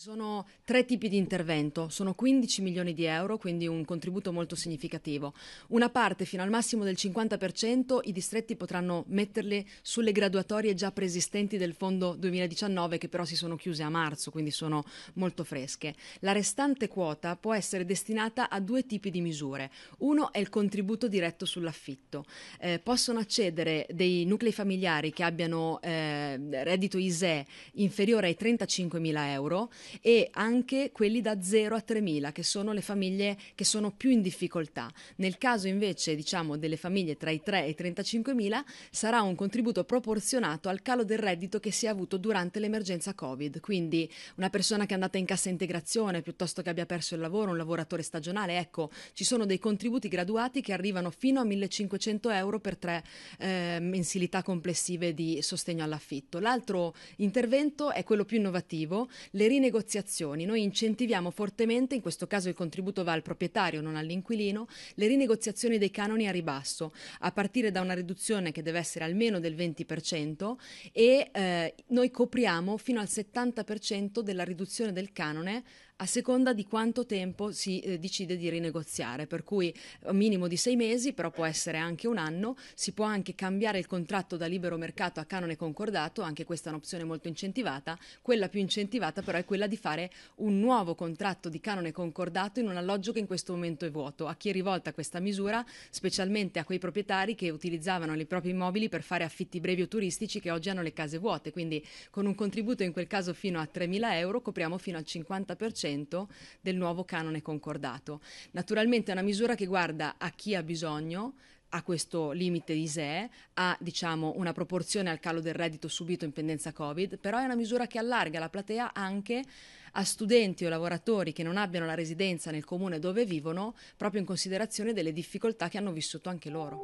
Sono tre tipi di intervento, sono 15 milioni di euro, quindi un contributo molto significativo. Una parte fino al massimo del 50% i distretti potranno metterle sulle graduatorie già preesistenti del fondo 2019 che però si sono chiuse a marzo, quindi sono molto fresche. La restante quota può essere destinata a due tipi di misure. Uno è il contributo diretto sull'affitto. Eh, possono accedere dei nuclei familiari che abbiano eh, Ehm, reddito ISE inferiore ai 35.000 euro e anche quelli da 0 a 3.000 che sono le famiglie che sono più in difficoltà. Nel caso invece diciamo delle famiglie tra i 3 e i 35.000 sarà un contributo proporzionato al calo del reddito che si è avuto durante l'emergenza Covid. Quindi una persona che è andata in cassa integrazione piuttosto che abbia perso il lavoro, un lavoratore stagionale, ecco, ci sono dei contributi graduati che arrivano fino a 1.500 euro per tre eh, mensilità complessive di sostegno all'affitto affitto. L'altro intervento è quello più innovativo, le rinegoziazioni. Noi incentiviamo fortemente, in questo caso il contributo va al proprietario, non all'inquilino, le rinegoziazioni dei canoni a ribasso, a partire da una riduzione che deve essere almeno del 20% e eh, noi copriamo fino al 70% della riduzione del canone a seconda di quanto tempo si eh, decide di rinegoziare, per cui un eh, minimo di sei mesi, però può essere anche un anno, si può anche cambiare il contratto da libero mercato a canone concordato, anche questa è un'opzione molto incentivata, quella più incentivata però è quella di fare un nuovo contratto di canone concordato in un alloggio che in questo momento è vuoto. A chi è rivolta questa misura? Specialmente a quei proprietari che utilizzavano i propri immobili per fare affitti brevi o turistici che oggi hanno le case vuote, quindi con un contributo in quel caso fino a 3.000 euro copriamo fino al 50% 100% del nuovo canone concordato. Naturalmente è una misura che guarda a chi ha bisogno, a questo limite di ISEE, ha diciamo, una proporzione al calo del reddito subito in pendenza Covid, però è una misura che allarga la platea anche a studenti o lavoratori che non abbiano la residenza nel comune dove vivono, proprio in considerazione delle difficoltà che hanno vissuto anche loro.